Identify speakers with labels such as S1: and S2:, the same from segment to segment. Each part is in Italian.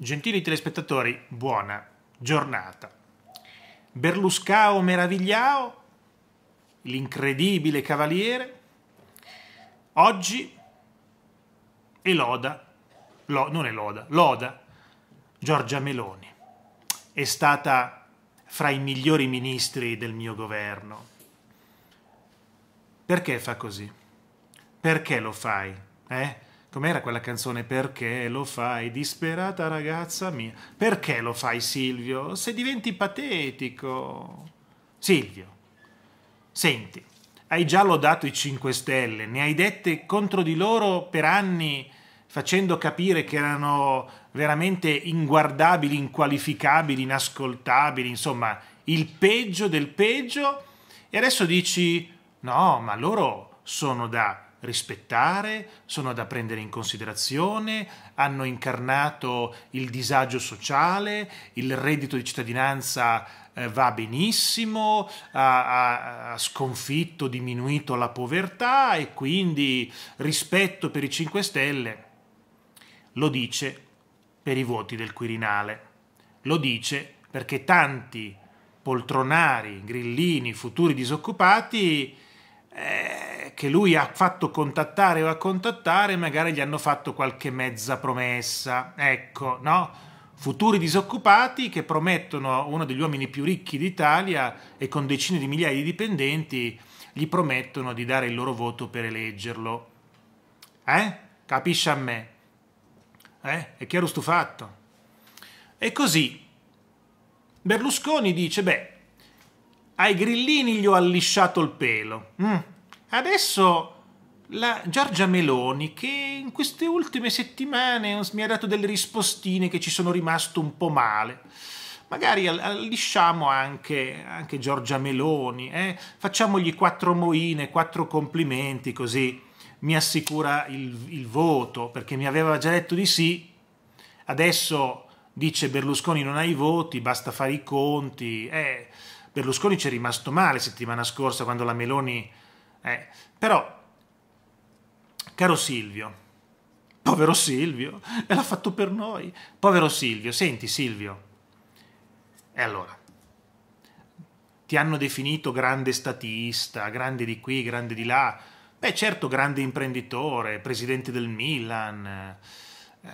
S1: Gentili telespettatori, buona giornata. Berluscao Meravigliao, l'incredibile cavaliere, oggi eloda, lo, non è loda Giorgia Meloni. È stata fra i migliori ministri del mio governo. Perché fa così? Perché lo fai? Eh? Com'era quella canzone? Perché lo fai, disperata ragazza mia? Perché lo fai, Silvio? Se diventi patetico. Silvio, senti, hai già lodato i 5 Stelle, ne hai dette contro di loro per anni facendo capire che erano veramente inguardabili, inqualificabili, inascoltabili, insomma, il peggio del peggio. E adesso dici: no, ma loro sono da rispettare, sono da prendere in considerazione, hanno incarnato il disagio sociale, il reddito di cittadinanza eh, va benissimo, ha, ha, sconfitto, diminuito la povertà e quindi rispetto per i 5 Stelle lo dice per i voti del Quirinale, lo dice perché tanti poltronari, grillini, futuri disoccupati eh, che lui ha fatto contattare o a contattare, magari gli hanno fatto qualche mezza promessa. Ecco, no? Futuri disoccupati che promettono uno degli uomini più ricchi d'Italia e con decine di migliaia di dipendenti, gli promettono di dare il loro voto per eleggerlo. Eh? Capisci a me? Eh? È chiaro stufatto. E così Berlusconi dice, beh, ai grillini gli ho allisciato il pelo. Mm Adesso la Giorgia Meloni che in queste ultime settimane mi ha dato delle rispostine che ci sono rimasto un po' male. Magari lisciamo anche, anche Giorgia Meloni, eh? facciamogli quattro moine, quattro complimenti così mi assicura il, il voto perché mi aveva già detto di sì, adesso dice Berlusconi non ha i voti, basta fare i conti. Eh, Berlusconi ci è rimasto male settimana scorsa quando la Meloni eh, però, caro Silvio, povero Silvio, e l'ha fatto per noi. Povero Silvio, senti Silvio. E allora, ti hanno definito grande statista, grande di qui, grande di là. Beh, certo, grande imprenditore, presidente del Milan, eh,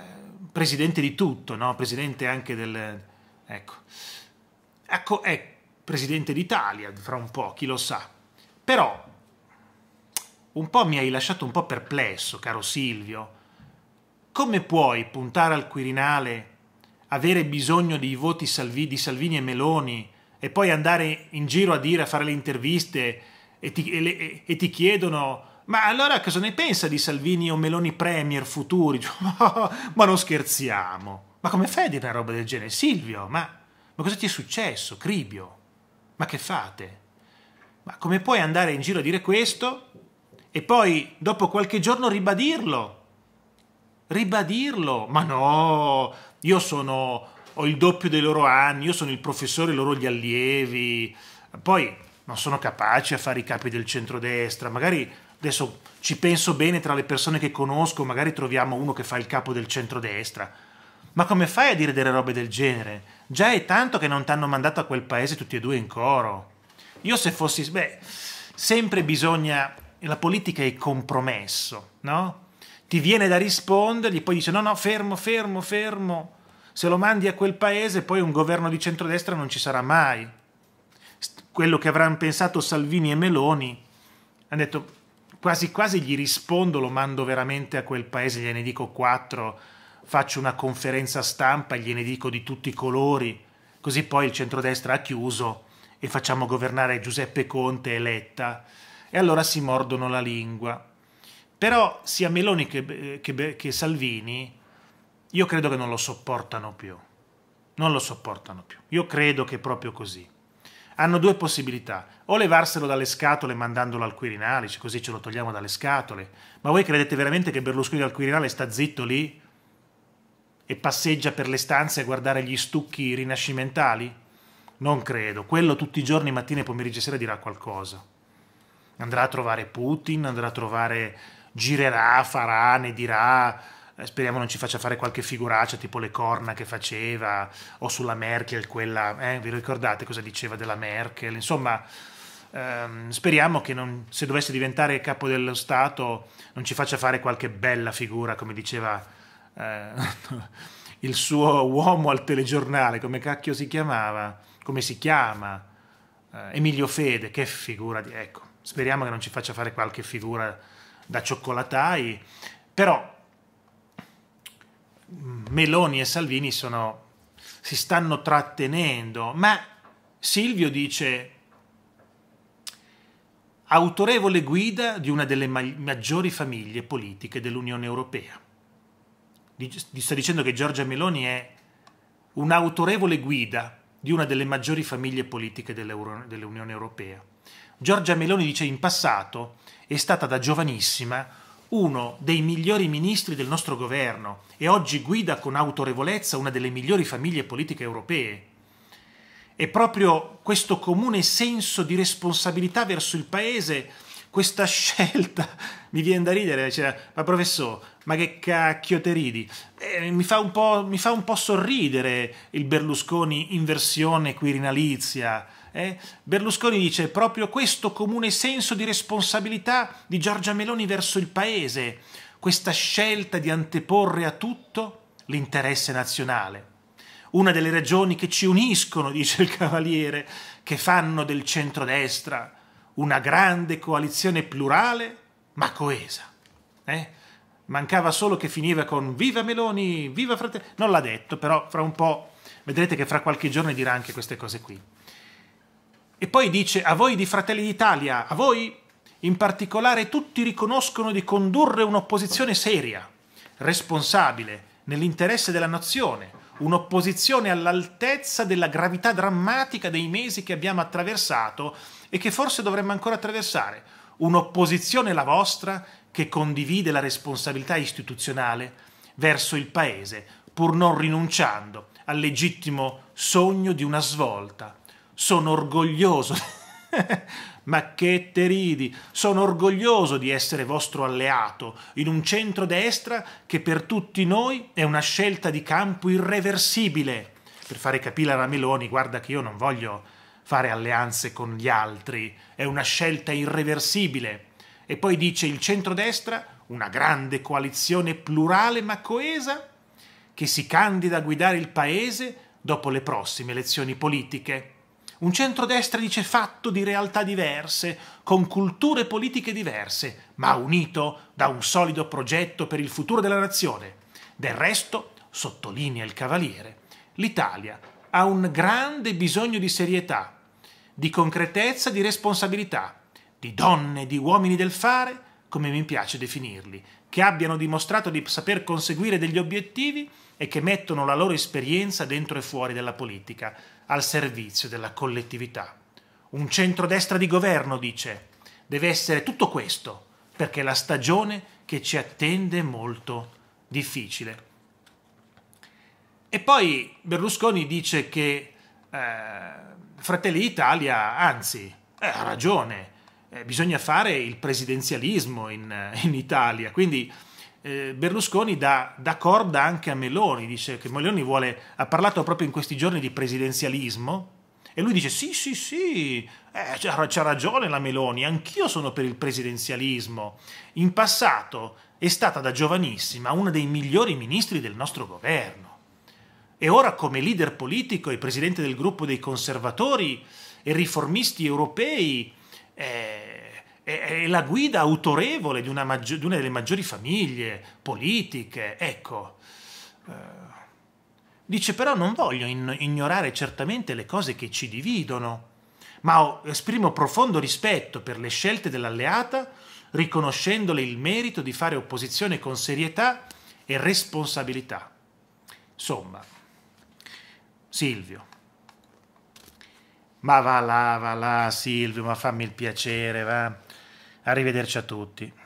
S1: presidente di tutto, no? Presidente anche del... Ecco. Ecco, è presidente d'Italia fra un po', chi lo sa. Però un po' mi hai lasciato un po' perplesso, caro Silvio. Come puoi puntare al Quirinale, avere bisogno dei voti Salvi, di Salvini e Meloni e poi andare in giro a dire, a fare le interviste e ti, e le, e, e ti chiedono ma allora cosa ne pensa di Salvini o Meloni Premier futuri? ma non scherziamo. Ma come fai a dire una roba del genere? Silvio, ma, ma cosa ti è successo? Cribio, ma che fate? Ma come puoi andare in giro a dire questo e poi dopo qualche giorno ribadirlo. Ribadirlo, ma no, io sono, ho il doppio dei loro anni, io sono il professore, loro gli allievi, poi non sono capaci a fare i capi del centrodestra, magari adesso ci penso bene tra le persone che conosco, magari troviamo uno che fa il capo del centrodestra. Ma come fai a dire delle robe del genere? Già è tanto che non ti hanno mandato a quel paese tutti e due in coro. Io se fossi... Beh, sempre bisogna la politica è compromesso, no? Ti viene da rispondergli, poi dice no, no, fermo, fermo, fermo. Se lo mandi a quel paese, poi un governo di centrodestra non ci sarà mai. Quello che avranno pensato Salvini e Meloni, hanno detto quasi quasi gli rispondo, lo mando veramente a quel paese, gliene dico quattro, faccio una conferenza stampa, gliene dico di tutti i colori, così poi il centrodestra ha chiuso e facciamo governare Giuseppe Conte e Letta e allora si mordono la lingua. Però sia Meloni che, eh, che, che Salvini, io credo che non lo sopportano più. Non lo sopportano più. Io credo che è proprio così. Hanno due possibilità, o levarselo dalle scatole mandandolo al Quirinale, cioè così ce lo togliamo dalle scatole. Ma voi credete veramente che Berlusconi al Quirinale sta zitto lì? e passeggia per le stanze a guardare gli stucchi rinascimentali? Non credo, quello tutti i giorni, mattina e pomeriggio e sera dirà qualcosa andrà a trovare Putin, andrà a trovare, girerà, farà, ne dirà, eh, speriamo non ci faccia fare qualche figuraccia tipo le corna che faceva o sulla Merkel quella, eh, vi ricordate cosa diceva della Merkel, insomma ehm, speriamo che non, se dovesse diventare capo dello Stato non ci faccia fare qualche bella figura come diceva eh, il suo uomo al telegiornale, come cacchio si chiamava, come si chiama, eh, Emilio Fede, che figura di... ecco speriamo che non ci faccia fare qualche figura da cioccolatai, però Meloni e Salvini sono, si stanno trattenendo, ma Silvio dice autorevole guida di una delle maggiori famiglie politiche dell'Unione Europea. Sta dicendo che Giorgia Meloni è un'autorevole guida di una delle maggiori famiglie politiche dell'Unione Europea. Giorgia Meloni dice in passato è stata da giovanissima uno dei migliori ministri del nostro governo e oggi guida con autorevolezza una delle migliori famiglie politiche europee. È proprio questo comune senso di responsabilità verso il paese, questa scelta, mi viene da ridere, cioè, ma professore, ma che cacchio te ridi? Eh, mi, fa mi, fa un po', sorridere il Berlusconi in versione quirinalizia, eh? Berlusconi dice proprio questo comune senso di responsabilità di Giorgia Meloni verso il paese, questa scelta di anteporre a tutto l'interesse nazionale. Una delle ragioni che ci uniscono, dice il Cavaliere, che fanno del centrodestra una grande coalizione plurale ma coesa. Eh? Mancava solo che finiva con viva Meloni, viva fratelli. Non l'ha detto, però fra un po' vedrete che fra qualche giorno dirà anche queste cose qui. E poi dice a voi di Fratelli d'Italia, a voi in particolare tutti riconoscono di condurre un'opposizione seria, responsabile, nell'interesse della nazione, un'opposizione all'altezza della gravità drammatica dei mesi che abbiamo attraversato e che forse dovremmo ancora attraversare, un'opposizione la vostra che condivide la responsabilità istituzionale verso il Paese, pur non rinunciando al legittimo sogno di una svolta sono orgoglioso. Ma che te ridi, sono orgoglioso di essere vostro alleato in un centro-destra che per tutti noi è una scelta di campo irreversibile. Per fare capire a Rameloni, guarda che io non voglio fare alleanze con gli altri, è una scelta irreversibile. E poi dice il centrodestra, una grande coalizione plurale ma coesa, che si candida a guidare il paese dopo le prossime elezioni politiche. Un centrodestra dice fatto di realtà diverse, con culture politiche diverse, ma unito da un solido progetto per il futuro della nazione. Del resto, sottolinea il Cavaliere, l'Italia ha un grande bisogno di serietà, di concretezza, di responsabilità, di donne e di uomini del fare come mi piace definirli, che abbiano dimostrato di saper conseguire degli obiettivi e che mettono la loro esperienza dentro e fuori della politica, al servizio della collettività. Un centrodestra di governo, dice, deve essere tutto questo, perché la stagione che ci attende è molto difficile. E poi Berlusconi dice che eh, Fratelli Italia, anzi, eh, ha ragione, eh, bisogna fare il presidenzialismo in, eh, in Italia. Quindi eh, Berlusconi dà, dà, corda anche a Meloni, dice che Meloni vuole, ha parlato proprio in questi giorni di presidenzialismo e lui dice sì, sì, sì, eh, c'ha ragione la Meloni, anch'io sono per il presidenzialismo. In passato è stata da giovanissima una dei migliori ministri del nostro governo. E ora come leader politico e presidente del gruppo dei conservatori e riformisti europei eh, è, la guida autorevole di una, maggi- di una, delle maggiori famiglie politiche. Ecco. Eh, dice però non voglio in- ignorare certamente le cose che ci dividono, ma esprimo profondo rispetto per le scelte dell'alleata, riconoscendole il merito di fare opposizione con serietà e responsabilità. Insomma, Silvio. Ma va là, va là, Silvio, ma fammi il piacere, va. Arrivederci a tutti.